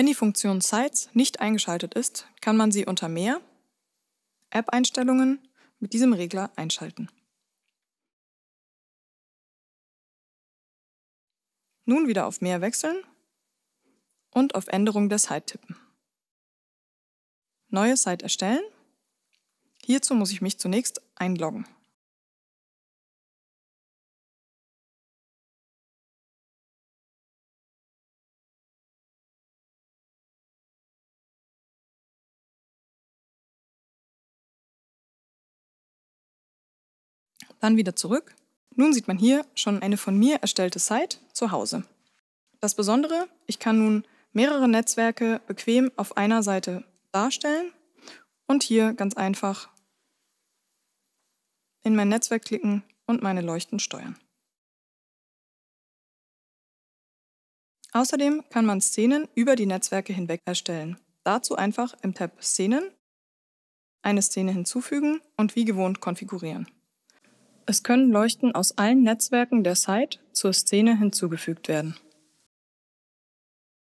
Wenn die Funktion Sites nicht eingeschaltet ist, kann man sie unter Mehr App-Einstellungen mit diesem Regler einschalten. Nun wieder auf Mehr wechseln und auf Änderung der Site tippen. Neue Site erstellen. Hierzu muss ich mich zunächst einloggen. Dann wieder zurück. Nun sieht man hier schon eine von mir erstellte Site zu Hause. Das Besondere, ich kann nun mehrere Netzwerke bequem auf einer Seite darstellen und hier ganz einfach in mein Netzwerk klicken und meine Leuchten steuern. Außerdem kann man Szenen über die Netzwerke hinweg erstellen. Dazu einfach im Tab Szenen eine Szene hinzufügen und wie gewohnt konfigurieren. Es können Leuchten aus allen Netzwerken der Site zur Szene hinzugefügt werden.